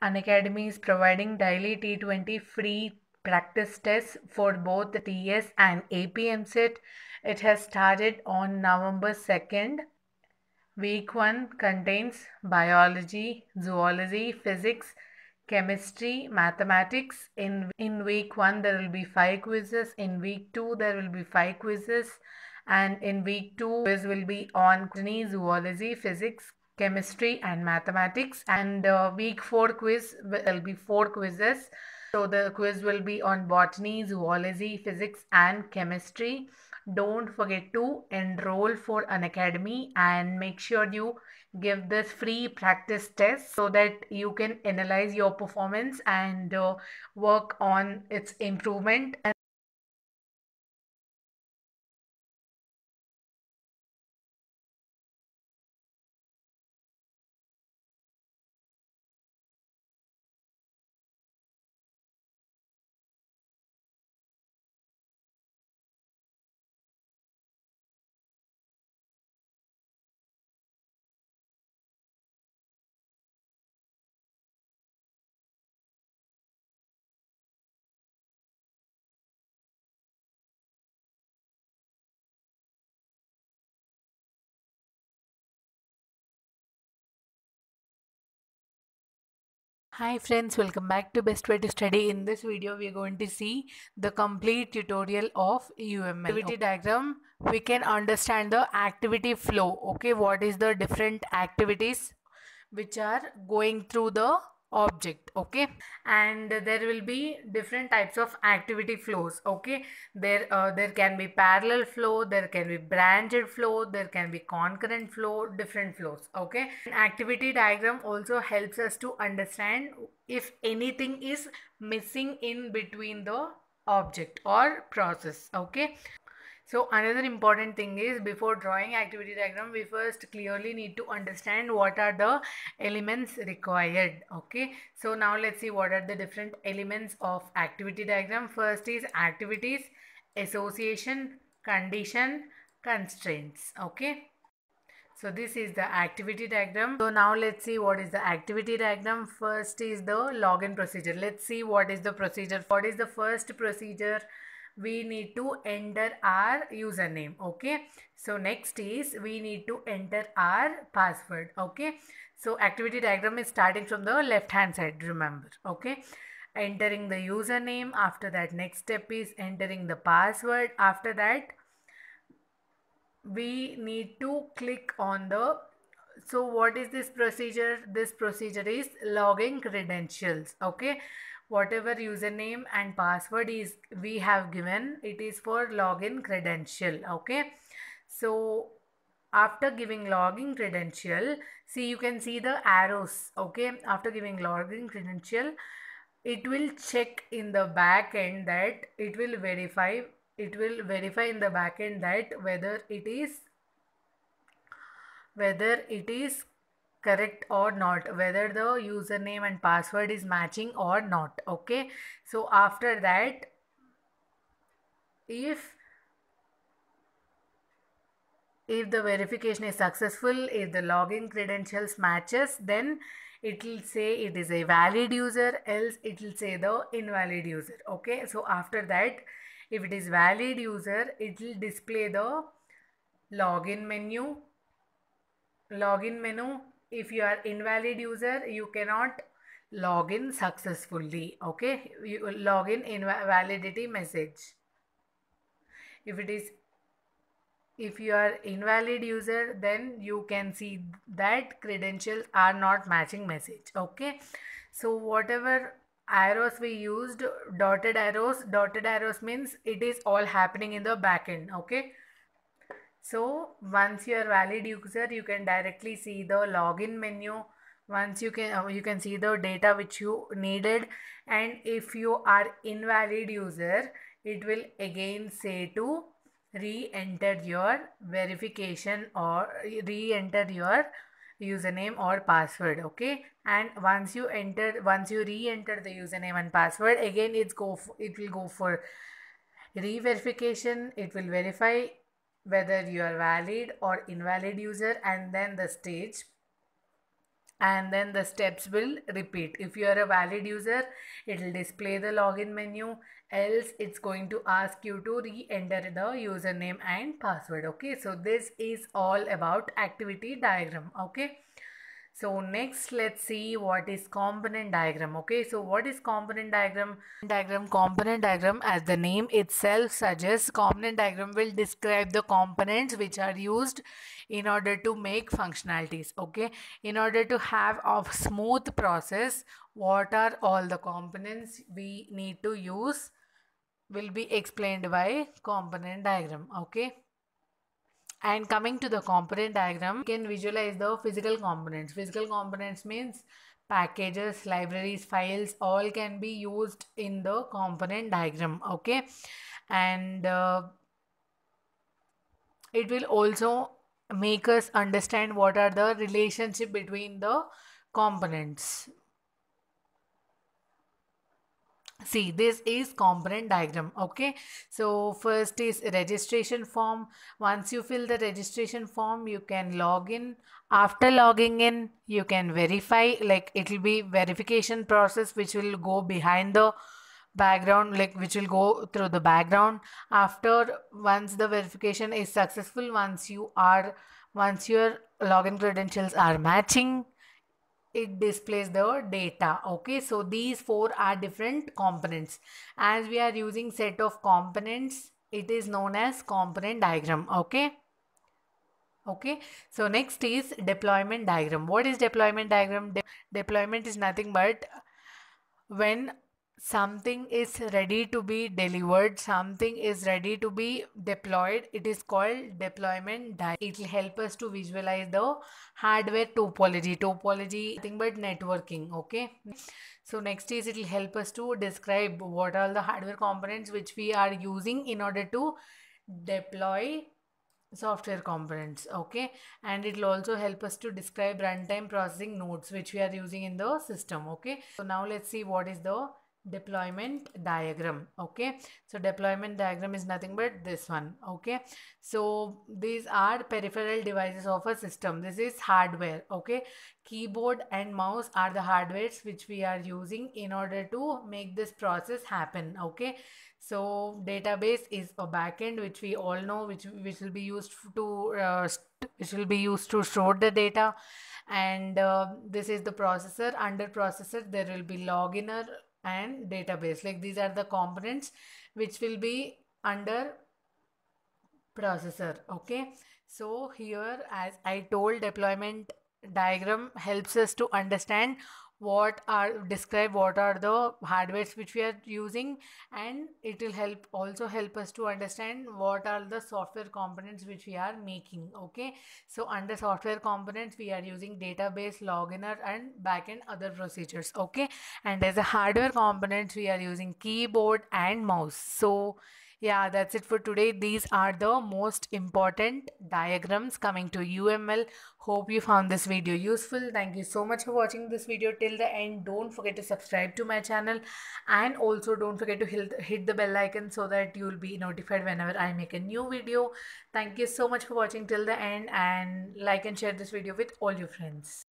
An academy is providing daily T20 free practice tests for both the TS and APM set. It has started on November 2nd. Week 1 contains biology, zoology, physics, chemistry, mathematics. In, in week 1 there will be 5 quizzes, in week 2 there will be 5 quizzes and in week 2 quiz will be on zoology, physics, chemistry and mathematics and uh, week 4 quiz will be four quizzes so the quiz will be on botany zoology physics and chemistry don't forget to enroll for an academy and make sure you give this free practice test so that you can analyze your performance and uh, work on its improvement and Hi friends, welcome back to Best Way to Study. In this video, we are going to see the complete tutorial of UML. Activity okay. diagram, we can understand the activity flow. Okay, what is the different activities which are going through the object okay and there will be different types of activity flows okay there uh, there can be parallel flow there can be branched flow there can be concurrent flow different flows okay An activity diagram also helps us to understand if anything is missing in between the object or process okay so another important thing is before drawing activity diagram, we first clearly need to understand what are the elements required. Okay. So now let's see what are the different elements of activity diagram. First is activities, association, condition, constraints. Okay. So this is the activity diagram. So now let's see what is the activity diagram. First is the login procedure. Let's see what is the procedure. What is the first procedure? we need to enter our username okay so next is we need to enter our password okay so activity diagram is starting from the left hand side remember okay entering the username after that next step is entering the password after that we need to click on the so what is this procedure this procedure is logging credentials okay whatever username and password is we have given it is for login credential okay so after giving login credential see you can see the arrows okay after giving login credential it will check in the back end that it will verify it will verify in the back end that whether it is whether it is correct or not whether the username and password is matching or not okay so after that if if the verification is successful if the login credentials matches then it will say it is a valid user else it will say the invalid user okay so after that if it is valid user it will display the login menu login menu if you are invalid user you cannot log in successfully okay you log in invalidity message if it is if you are invalid user then you can see that credentials are not matching message okay so whatever arrows we used dotted arrows dotted arrows means it is all happening in the backend okay so once you are valid user, you can directly see the login menu. Once you can uh, you can see the data which you needed, and if you are invalid user, it will again say to re-enter your verification or re-enter your username or password okay and once you enter once you re-enter the username and password again it's go it will go for re-verification it will verify whether you are valid or invalid user and then the stage and then the steps will repeat if you are a valid user it will display the login menu else it's going to ask you to re-enter the username and password okay so this is all about activity diagram okay so next let's see what is component diagram. Okay, so what is component diagram? Diagram component diagram as the name itself suggests component diagram will describe the components which are used in order to make functionalities. Okay, in order to have a smooth process what are all the components we need to use will be explained by component diagram. Okay. And coming to the component diagram, you can visualize the physical components. Physical components means packages, libraries, files, all can be used in the component diagram. Okay. And uh, it will also make us understand what are the relationship between the components see this is component diagram okay so first is registration form once you fill the registration form you can log in after logging in you can verify like it will be verification process which will go behind the background like which will go through the background after once the verification is successful once you are once your login credentials are matching it displays the data okay so these four are different components as we are using set of components it is known as component diagram okay okay so next is deployment diagram what is deployment diagram De deployment is nothing but when something is ready to be delivered something is ready to be deployed it is called deployment diagram it will help us to visualize the hardware topology topology nothing but networking okay so next is it will help us to describe what are the hardware components which we are using in order to deploy software components okay and it will also help us to describe runtime processing nodes which we are using in the system okay so now let's see what is the deployment diagram okay so deployment diagram is nothing but this one okay so these are peripheral devices of a system this is hardware okay keyboard and mouse are the hardwares which we are using in order to make this process happen okay so database is a backend which we all know which which will be used to uh, which will be used to store the data and uh, this is the processor under processor there will be loginer and database like these are the components which will be under processor okay so here as i told deployment diagram helps us to understand what are describe what are the hardwares which we are using and it will help also help us to understand what are the software components which we are making okay so under software components we are using database loginer, and backend other procedures okay and as a hardware components we are using keyboard and mouse so yeah, that's it for today. These are the most important diagrams coming to UML. Hope you found this video useful. Thank you so much for watching this video till the end. Don't forget to subscribe to my channel and also don't forget to hit the bell icon so that you will be notified whenever I make a new video. Thank you so much for watching till the end and like and share this video with all your friends.